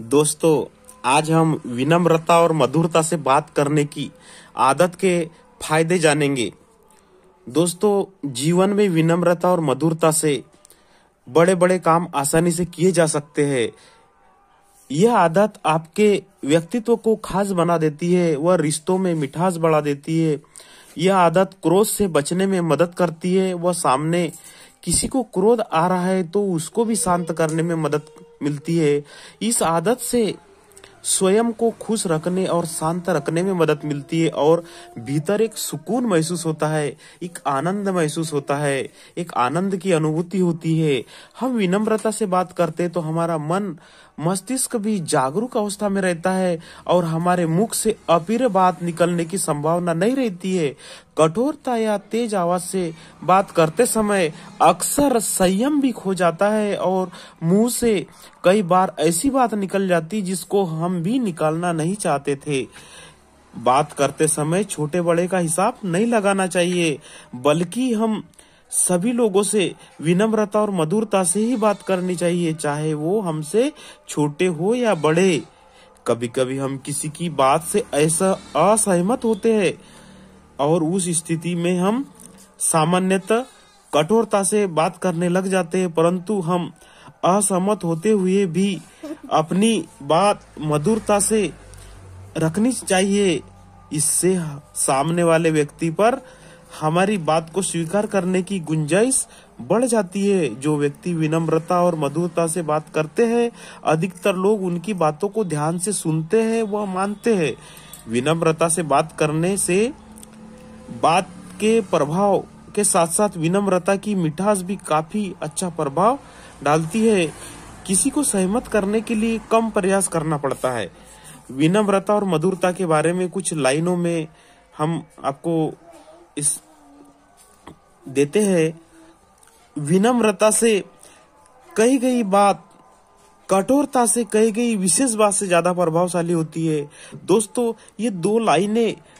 दोस्तों आज हम विनम्रता और मधुरता से बात करने की आदत के फायदे जानेंगे दोस्तों जीवन में विनम्रता और मधुरता से बड़े बड़े काम आसानी से किए जा सकते हैं यह आदत आपके व्यक्तित्व को खास बना देती है वह रिश्तों में मिठास बढ़ा देती है यह आदत क्रोध से बचने में मदद करती है वह सामने किसी को क्रोध आ रहा है तो उसको भी शांत करने में मदद मिलती है इस आदत से स्वयं को खुश रखने और शांत रखने में मदद मिलती है और भीतर एक सुकून महसूस होता है एक आनंद महसूस होता है एक आनंद की अनुभूति होती है हम विनम्रता से बात करते तो हमारा मन मस्तिष्क भी जागरूक अवस्था में रहता है और हमारे मुख से अपीर बात निकलने की संभावना नहीं रहती है कठोरता या तेज आवाज से बात करते समय अक्सर संयम भी खो जाता है और मुंह से कई बार ऐसी बात निकल जाती जिसको हम भी निकालना नहीं चाहते थे बात करते समय छोटे बड़े का हिसाब नहीं लगाना चाहिए बल्कि हम सभी लोगों से विनम्रता और मधुरता से ही बात करनी चाहिए चाहे वो हमसे छोटे हो या बड़े कभी कभी हम किसी की बात से ऐसा असहमत होते हैं और उस स्थिति में हम सामान्यतः कठोरता से बात करने लग जाते हैं परंतु हम असहमत होते हुए भी अपनी बात मधुरता से रखनी चाहिए इससे सामने वाले व्यक्ति पर हमारी बात को स्वीकार करने की गुंजाइश बढ़ जाती है जो व्यक्ति विनम्रता और मधुरता से बात करते हैं अधिकतर लोग उनकी बातों को ध्यान से सुनते हैं व मानते हैं विनम्रता से बात करने से बात के प्रभाव के साथ साथ विनम्रता की मिठास भी काफी अच्छा प्रभाव डालती है किसी को सहमत करने के लिए कम प्रयास करना पड़ता है विनम्रता और मधुरता के बारे में कुछ लाइनों में हम आपको इस देते हैं विनम्रता से कही गई बात कठोरता से कही गई विशेष बात से ज्यादा प्रभावशाली होती है दोस्तों ये दो लाइनें